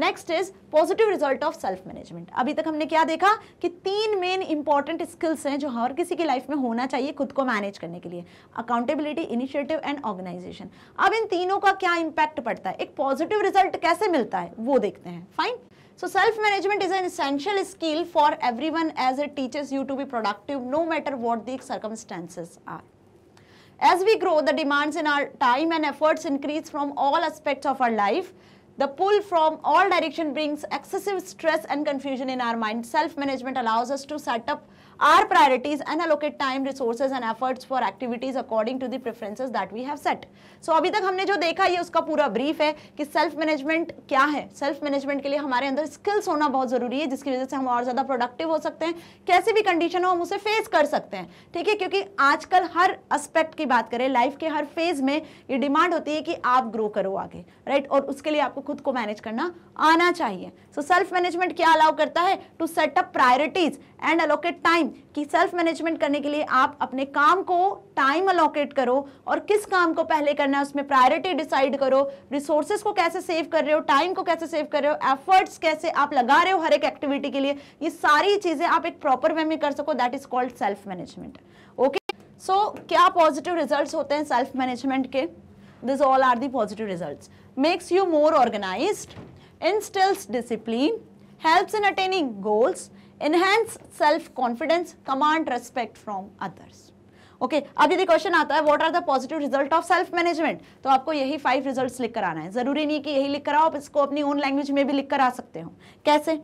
Next is positive result of self management अभी तक हमने क्या देखा कि तीन मेन इंपॉर्टेंट स्किल्स हैं जो हर किसी की लाइफ में होना चाहिए खुद को मैनेज करने के लिए अकाउंटेबिलिटी इनिशिएटिव एंड ऑर्गेनाइजेशन अब इन तीनों का क्या इंपैक्ट पड़ता है एक पॉजिटिव रिजल्ट कैसे मिलता है वो देखते हैं fine so self management is an essential skill for everyone as a teachers you to be productive no matter what the circumstances are as we grow the demands in our time and efforts increase from all aspects of our life The pull from all direction brings excessive stress and confusion in our mind. Self-management allows us to set up our priorities and allocate time resources and efforts for activities according to the preferences that we have set so abhi tak humne jo dekha ye uska pura brief hai ki self management kya hai self management ke liye hamare andar skills hona bahut zaruri hai jiski wajah se hum aur zyada productive ho sakte hain kaise bhi condition ho hum use face kar sakte hain theek hai kyunki aajkal har aspect ki baat kare life ke har phase mein ye demand hoti hai ki aap grow karo aage right aur uske liye aapko khud ko manage karna आना चाहिए so self management क्या allow करता है to set up priorities and allocate time कि self management करने के लिए आप अपने काम को टाइम अलोकेट करो और किस काम को पहले करना है उसमें प्रायोरिटी डिसाइड करो रिसोर्सेज को कैसे सेव कर रहे हो टाइम को कैसे सेव कर रहे हो एफर्ट्स कैसे आप लगा रहे हो हर एक एक्टिविटी के लिए ये सारी चीज़ें आप एक प्रॉपर वे में कर सको that is called self management okay so क्या पॉजिटिव रिजल्ट होते हैं सेल्फ मैनेजमेंट के this all are the positive result makes you more organise instills discipline helps in attaining goals, enhance self confidence command respect from others okay okay, अब यदि question आता है what are the positive result of self management तो आपको यही five results लिख कर आना है जरूरी नहीं कि यही लिख कर आओ आप इसको अपनी ओन लैंग्वेज में भी लिख कर आ सकते हो कैसे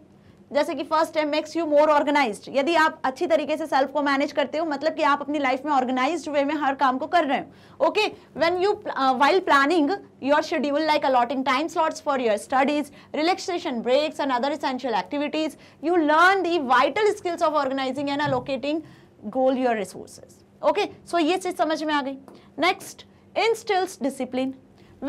जैसे कि first time makes you more organised यदि आप अच्छी तरीके से सेल्फ को मैनेज करते हो मतलब कि आप अपनी लाइफ में ऑर्गेनाइज्ड वे में हर काम को कर रहे हो okay when you while planning your schedule like allotting time slots for your studies relaxation breaks and other essential activities you learn the vital skills of organising and allocating goal your resources okay so ये चीज़ समझ में आ गई next instills discipline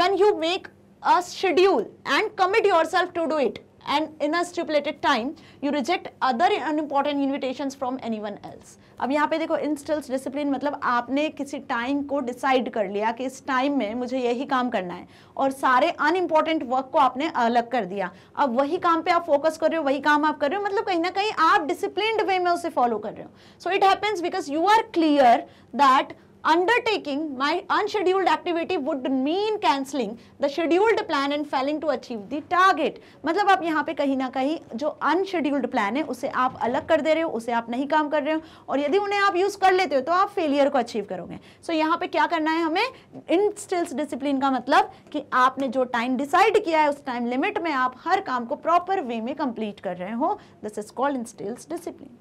when you make a schedule and commit yourself to do it and in a stipulated time you reject other unimportant invitations from anyone else अब यहाँ पे देखो इंस्टल्स डिसिप्लिन मतलब आपने किसी टाइम को decide कर लिया कि इस टाइम में मुझे यही काम करना है और सारे अनइम्पॉर्टेंट वर्क को आपने अलग कर दिया अब वही काम पे आप फोकस कर रहे हो वही काम आप कर रहे हो मतलब कहीं ना कहीं आप डिसिप्लिन वे में उसे फॉलो कर रहे हो so it happens because you are clear that undertaking my unscheduled activity would mean cancelling the scheduled plan and failing to achieve the target मतलब आप यहाँ पे कहीं ना कहीं जो unscheduled plan है उसे आप अलग कर दे रहे हो उसे आप नहीं काम कर रहे हो और यदि उन्हें आप यूज़ कर लेते हो तो आप फेलियर को अचीव करोगे सो so, यहाँ पे क्या करना है हमें इन स्टिल्स डिसिप्लिन का मतलब कि आपने जो टाइम डिसाइड किया है उस टाइम लिमिट में आप हर काम को प्रॉपर वे में कंप्लीट कर रहे हो this is called instills discipline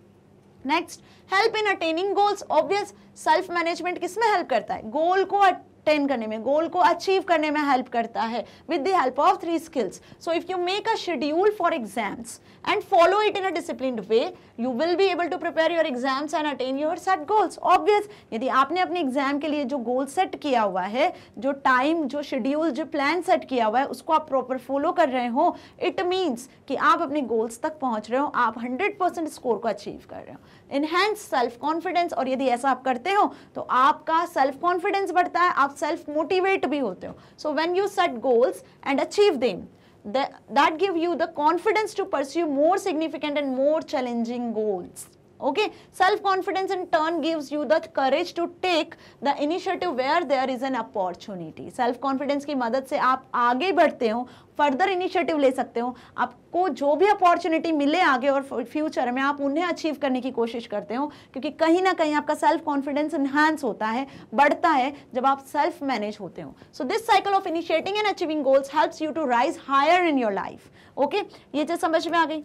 next help in attaining goals obvious self management किसमें हेल्प करता है गोल को अटेन करने में गोल को अचीव करने में हेल्प करता है with the help of three skills so if you make a schedule for exams and follow it in a discipline way you will be able to prepare your exams and attain your set goals obvious यदि आपने अपने exam के लिए जो goal set किया हुआ है जो टाइम जो शेड्यूल जो प्लान सेट किया हुआ है उसको आप प्रॉपर फॉलो कर रहे हो इट मीन्स कि आप अपने गोल्स तक पहुंच रहे हो आप 100 परसेंट स्कोर को अचीव कर रहे हो इनहेंस सेल्फ कॉन्फिडेंस और यदि ऐसा आप करते हो तो आपका सेल्फ कॉन्फिडेंस बढ़ता है आप self motivate bhi hote ho. So when you set goals and achieve them, that, that give you the confidence to pursue more significant and more challenging goals. okay self confidence in turn gives you the courage to take the initiative where there is an opportunity self confidence की मदद से आप आगे बढ़ते हो further initiative ले सकते हो आपको जो भी अपॉर्चुनिटी मिले आगे और फ्यूचर में आप उन्हें अचीव करने की कोशिश करते हो क्योंकि कहीं ना कहीं आपका सेल्फ कॉन्फिडेंस इन्हांस होता है बढ़ता है जब आप सेल्फ मैनेज होते हो so this cycle of initiating and achieving goals helps you to rise higher in your life okay ये चीज समझ में आ गई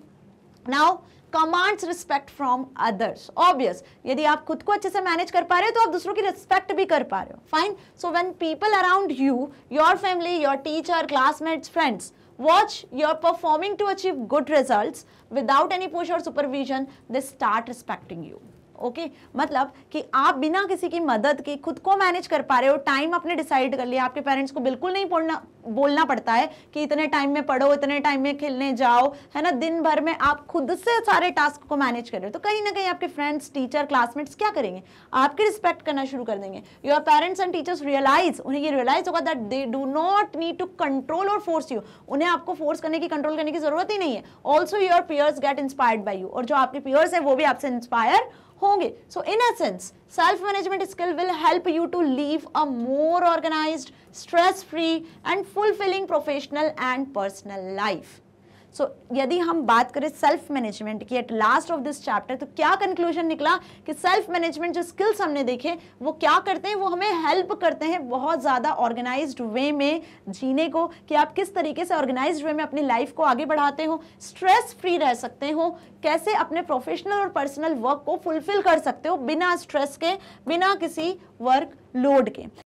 now commands respect from others obvious यदि आप खुद को अच्छे से मैनेज कर पा रहे हो तो आप दूसरों की रिस्पेक्ट भी कर पा रहे हो fine so when people around you your family your teacher classmates friends watch you're performing to achieve good result without any push और supervision they start respecting you okay okay? मतलब कि आप बिना किसी की मदद के खुद को मैनेज कर पा रहे हो टाइम आपने डिसाइड कर लिया आपके पेरेंट्स को बिल्कुल नहीं बोलना पड़ता है कि इतने टाइम में पढ़ो इतने टाइम में खेलने जाओ है ना दिन भर में आप खुद से सारे टास्क को मैनेज कर रहे हो तो कहीं ना कहीं आपके फ्रेंड्स टीचर क्लासमेट्स क्या करेंगे आपकी रिस्पेक्ट करना शुरू कर देंगे your parents and teachers realise उन्हें ये रियलाइज होगा that they do not need to control और फोर्स यू उन्हें आपको फोर्स करने की कंट्रोल करने की जरूरत ही नहीं है also your peers get inspired by you और जो आपके पियर्स हैं वो भी आपसे इंस्पायर होंगे so in sense self management skill will help you to live a more organised stress free and fulfilling professional and personal life so यदि हम बात करें सेल्फ मैनेजमेंट की at last of this chapter तो क्या conclusion निकला कि self management जो स्किल्स हमने देखे वो क्या करते हैं वो हमें हेल्प करते हैं बहुत ज़्यादा ऑर्गेनाइज्ड वे में जीने को कि आप किस तरीके से ऑर्गेनाइज्ड वे में अपनी लाइफ को आगे बढ़ाते हो स्ट्रेस फ्री रह सकते हो कैसे अपने प्रोफेशनल और पर्सनल वर्क को फुलफिल कर सकते हो बिना स्ट्रेस के बिना किसी वर्क लोड के